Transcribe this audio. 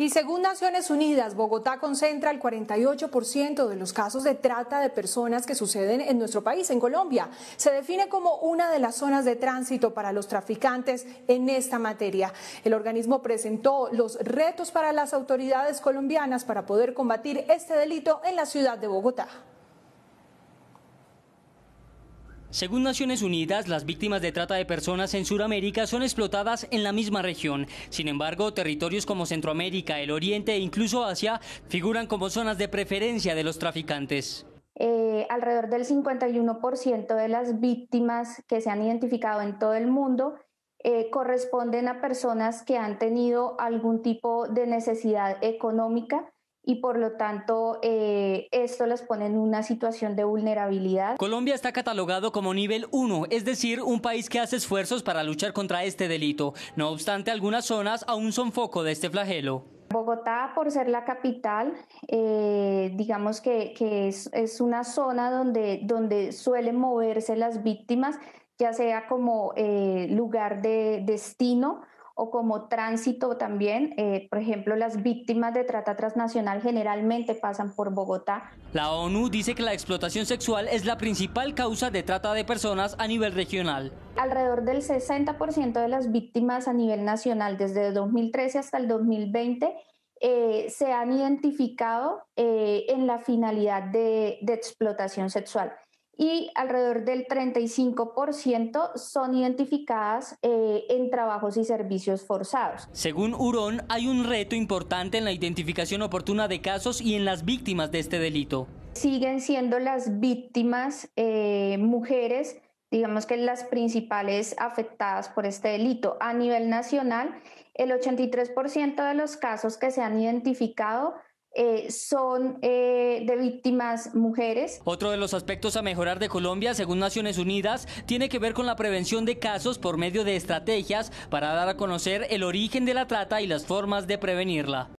Y según Naciones Unidas, Bogotá concentra el 48% de los casos de trata de personas que suceden en nuestro país, en Colombia. Se define como una de las zonas de tránsito para los traficantes en esta materia. El organismo presentó los retos para las autoridades colombianas para poder combatir este delito en la ciudad de Bogotá. Según Naciones Unidas, las víctimas de trata de personas en Sudamérica son explotadas en la misma región. Sin embargo, territorios como Centroamérica, el Oriente e incluso Asia figuran como zonas de preferencia de los traficantes. Eh, alrededor del 51% de las víctimas que se han identificado en todo el mundo eh, corresponden a personas que han tenido algún tipo de necesidad económica y por lo tanto eh, esto les pone en una situación de vulnerabilidad. Colombia está catalogado como nivel 1, es decir, un país que hace esfuerzos para luchar contra este delito. No obstante, algunas zonas aún son foco de este flagelo. Bogotá, por ser la capital, eh, digamos que, es, una zona donde, donde suelen moverse las víctimas, ya sea como eh, lugar de destino o como tránsito también. Eh, por ejemplo, las víctimas de trata transnacional generalmente pasan por Bogotá. La ONU dice que la explotación sexual es la principal causa de trata de personas a nivel regional. Alrededor del 60% de las víctimas a nivel nacional desde 2013 hasta el 2020 eh, se han identificado eh, en la finalidad de explotación sexual y alrededor del 35% son identificadas eh, en trabajos y servicios forzados. Según Hurón, hay un reto importante en la identificación oportuna de casos y en las víctimas de este delito. Siguen siendo las víctimas eh, mujeres, digamos que las principales afectadas por este delito. A nivel nacional, el 83% de los casos que se han identificado eh, son eh, de víctimas mujeres. Otro de los aspectos a mejorar de Colombia, según Naciones Unidas, tiene que ver con la prevención de casos por medio de estrategias para dar a conocer el origen de la trata y las formas de prevenirla.